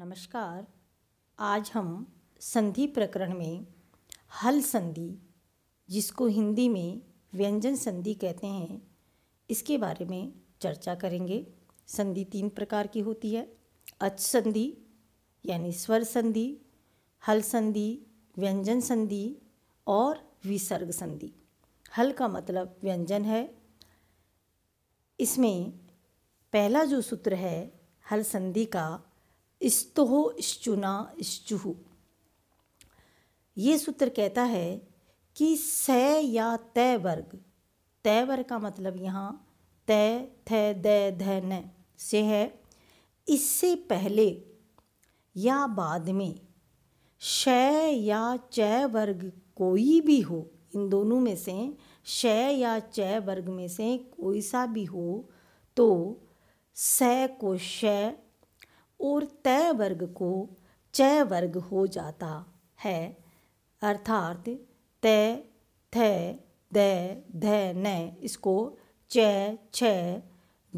नमस्कार आज हम संधि प्रकरण में हल संधि जिसको हिंदी में व्यंजन संधि कहते हैं इसके बारे में चर्चा करेंगे संधि तीन प्रकार की होती है अच संधि यानी स्वर संधि हल संधि व्यंजन संधि और विसर्ग संधि हल का मतलब व्यंजन है इसमें पहला जो सूत्र है हल संधि का इस्तोह इश्चुना इश्चुहु ये सूत्र कहता है कि स या तय वर्ग तय वर्ग का मतलब यहाँ तय थ द ध न से है इससे पहले या बाद में श या च वर्ग कोई भी हो इन दोनों में से श या च वर्ग में से कोई सा भी हो तो स को श और तय वर्ग को चय वर्ग हो जाता है अर्थात तय थय द ध न इसको चय छ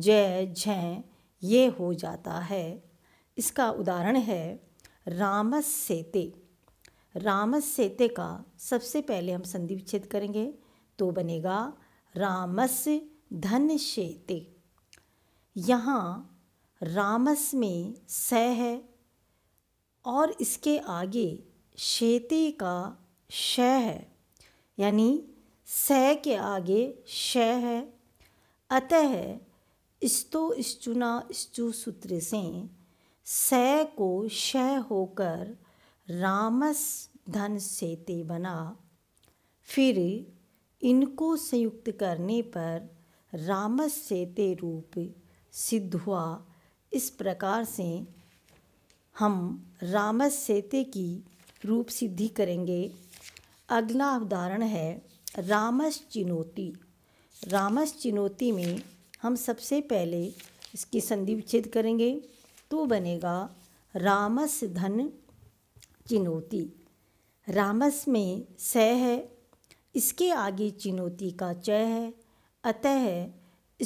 जय झ ये हो जाता है इसका उदाहरण है रामस सेते रामस सेते का सबसे पहले हम संधि विच्छेद करेंगे तो बनेगा रामस धन शेते यहाँ रामस में स है और इसके आगे शेते का श है यानी स के आगे श है अतः इस्तो इश्चुना इश्चु सूत्र से स को श होकर रामस धन सेते बना फिर इनको संयुक्त करने पर रामस सेते रूप सिद्ध हुआ इस प्रकार से हम रामस सेते की रूप सिद्धि करेंगे अगला उदाहरण है रामस चिनोती रामस चिनौती में हम सबसे पहले इसकी संधि विच्छेद करेंगे तो बनेगा रामस धन चिनोती रामस में स है इसके आगे चिनोती का च है अतः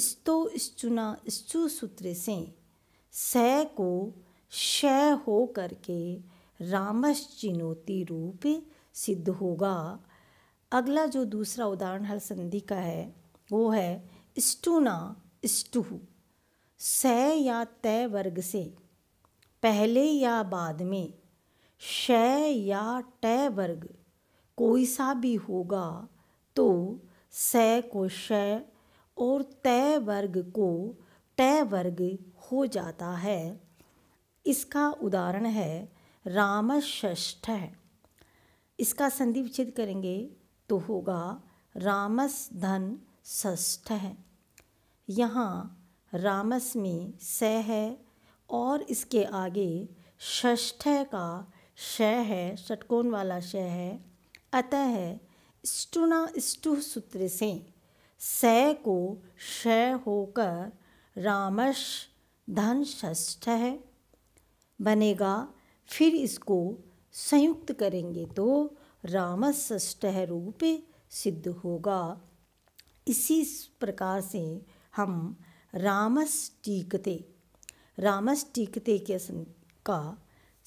स्तो स्चुना स्तु सूत्र से स को क्षय हो करके रामस चिनोती रूप सिद्ध होगा अगला जो दूसरा उदाहरण हर संधि का है वो है स्टूना स्टू स या तय वर्ग से पहले या बाद में क्षय या टय वर्ग कोई सा भी होगा तो स को क्षय और तय वर्ग को ट वर्ग हो जाता है इसका उदाहरण है रामष्ठ इसका संधि विच्छेद करेंगे तो होगा रामस धन षष्ठ है यहाँ रामस में स है और इसके आगे ष्ठ का श है षटकोण वाला श है अतः स्टुना स्टु सूत्र से स को श होकर रामश धन षष्ठ है बनेगा फिर इसको संयुक्त करेंगे तो रामसष्ट रूप सिद्ध होगा इसी प्रकार से हम रामस टीकते रामस टीकते के का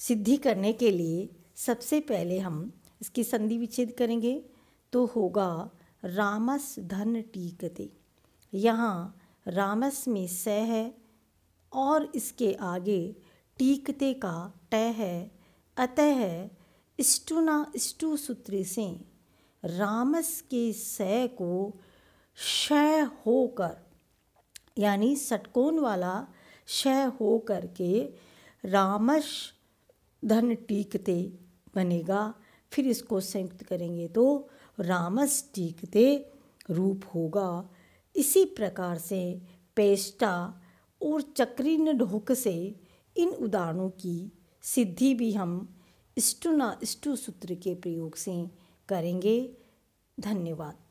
सिद्धि करने के लिए सबसे पहले हम इसकी संधि विच्छेद करेंगे तो होगा रामस धन टीकते यहाँ रामस्मि स है और इसके आगे टीकते का ट है अतः इष्टुना इष्टु सूत्र से रामस के स को क्षय होकर यानी षटकोण वाला क्षय हो करके रामश धन टीकते बनेगा फिर इसको संयुक्त करेंगे तो रामस टीकते रूप होगा इसी प्रकार से पेस्टा और चक्री ढोक से इन उदाहरणों की सिद्धि भी हम इष्टुना इष्टु सूत्र के प्रयोग से करेंगे धन्यवाद